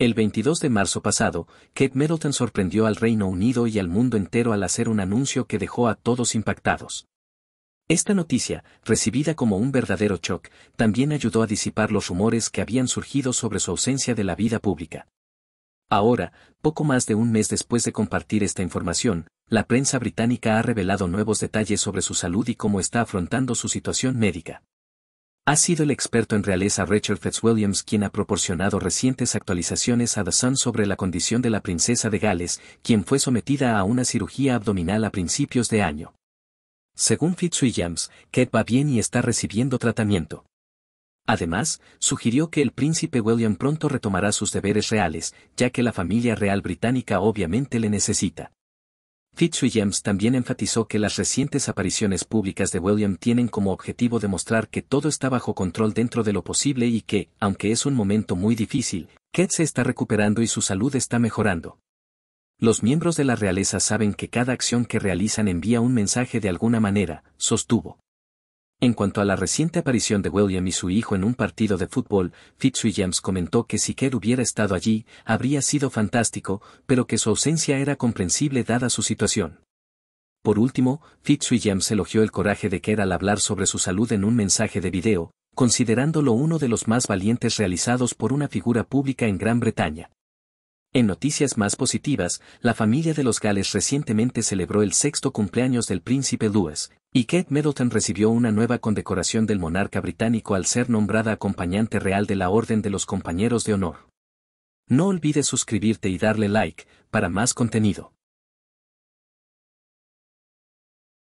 El 22 de marzo pasado, Kate Middleton sorprendió al Reino Unido y al mundo entero al hacer un anuncio que dejó a todos impactados. Esta noticia, recibida como un verdadero shock, también ayudó a disipar los rumores que habían surgido sobre su ausencia de la vida pública. Ahora, poco más de un mes después de compartir esta información, la prensa británica ha revelado nuevos detalles sobre su salud y cómo está afrontando su situación médica. Ha sido el experto en realeza Richard Fitzwilliams quien ha proporcionado recientes actualizaciones a The Sun sobre la condición de la princesa de Gales, quien fue sometida a una cirugía abdominal a principios de año. Según Fitzwilliams, Kate va bien y está recibiendo tratamiento. Además, sugirió que el príncipe William pronto retomará sus deberes reales, ya que la familia real británica obviamente le necesita. Fitzwilliams también enfatizó que las recientes apariciones públicas de William tienen como objetivo demostrar que todo está bajo control dentro de lo posible y que, aunque es un momento muy difícil, Kate se está recuperando y su salud está mejorando. Los miembros de la realeza saben que cada acción que realizan envía un mensaje de alguna manera, sostuvo. En cuanto a la reciente aparición de William y su hijo en un partido de fútbol, Fitzwilliams comentó que si Kerr hubiera estado allí, habría sido fantástico, pero que su ausencia era comprensible dada su situación. Por último, Fitzwilliams elogió el coraje de Kerr al hablar sobre su salud en un mensaje de video, considerándolo uno de los más valientes realizados por una figura pública en Gran Bretaña. En noticias más positivas, la familia de los Gales recientemente celebró el sexto cumpleaños del príncipe Louis, y Kate Middleton recibió una nueva condecoración del monarca británico al ser nombrada acompañante real de la Orden de los Compañeros de Honor. No olvides suscribirte y darle like para más contenido.